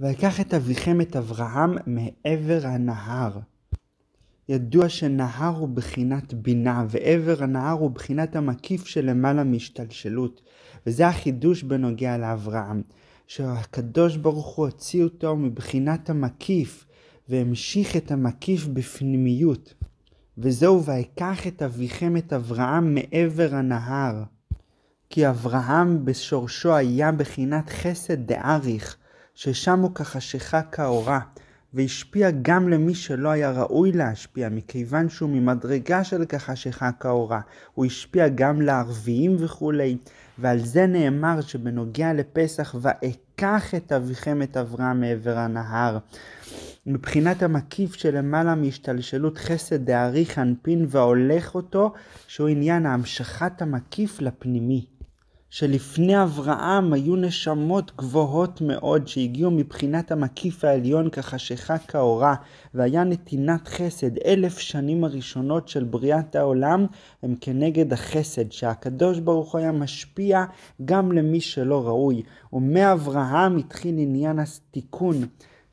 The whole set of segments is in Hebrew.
ויקח את אביכם את אברהם מעבר הנהר. ידוע שנהר הוא בחינת בינה, ועבר הנהר הוא בחינת המקיף שלמעלה מהשתלשלות. וזה החידוש בנוגע לאברהם, שהקדוש ברוך הוא הוציא אותו מבחינת המקיף, והמשיך את המקיף בפנימיות. וזהו ויקח את אביכם את אברהם מעבר הנהר. כי אברהם בשורשו היה בחינת חסד דאריך, ששמו כחשיכה כאורה, והשפיע גם למי שלא היה ראוי להשפיע, מכיוון שהוא ממדרגה של כחשיכה כאורה. הוא השפיע גם לערביים וכולי, ועל זה נאמר שבנוגע לפסח, ואקח את אביכם את אברהם מעבר הנהר. מבחינת המקיף שלמעלה מהשתלשלות חסד דארי חנפין והולך אותו, שהוא עניין ההמשכת המקיף לפנימי. שלפני אברהם היו נשמות גבוהות מאוד שהגיעו מבחינת המקיף העליון כחשיכה כאורה והיה נתינת חסד אלף שנים הראשונות של בריאת העולם הם כנגד החסד שהקדוש ברוך הוא היה משפיע גם למי שלא ראוי ומאברהם התחיל עניין התיקון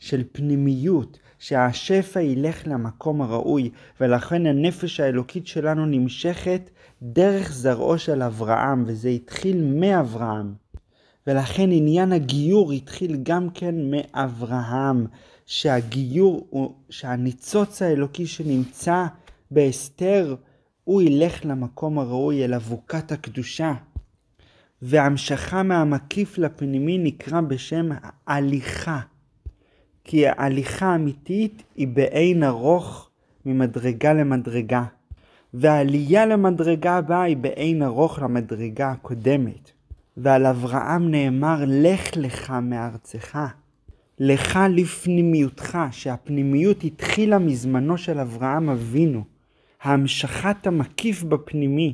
של פנימיות, שהשפע ילך למקום הראוי, ולכן הנפש האלוקית שלנו נמשכת דרך זרעו של אברהם, וזה התחיל מאברהם. ולכן עניין הגיור התחיל גם כן מאברהם, שהגיור, שהניצוץ האלוקי שנמצא באסתר, הוא ילך למקום הראוי, אל אבוקת הקדושה. והמשכה מהמקיף לפנימי נקרא בשם הליכה. כי ההליכה האמיתית היא באין ארוך ממדרגה למדרגה, והעלייה למדרגה הבאה היא באין ארוך למדרגה הקודמת. ועל אברהם נאמר לך לך מארצך, לך לפנימיותך, שהפנימיות התחילה מזמנו של אברהם אבינו, המשכת המקיף בפנימי,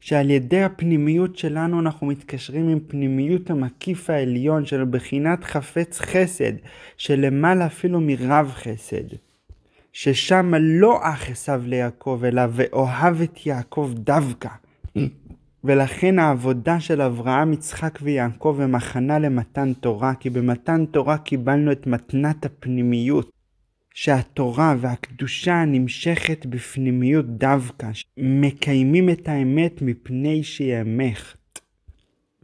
שעל ידי הפנימיות שלנו אנחנו מתקשרים עם פנימיות המקיף העליון של בחינת חפץ חסד, שלמעלה אפילו מרב חסד. ששם לא אך עשיו ליעקב, אלא ואוהב את יעקב דווקא. ולכן העבודה של אברהם, יצחק ויעקב הם הכנה למתן תורה, כי במתן תורה קיבלנו את מתנת הפנימיות. שהתורה והקדושה נמשכת בפנימיות דווקא, מקיימים את האמת מפני שהיא אמת.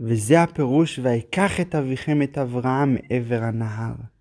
וזה הפירוש ויקח את אביכם את אברהם מעבר הנהר.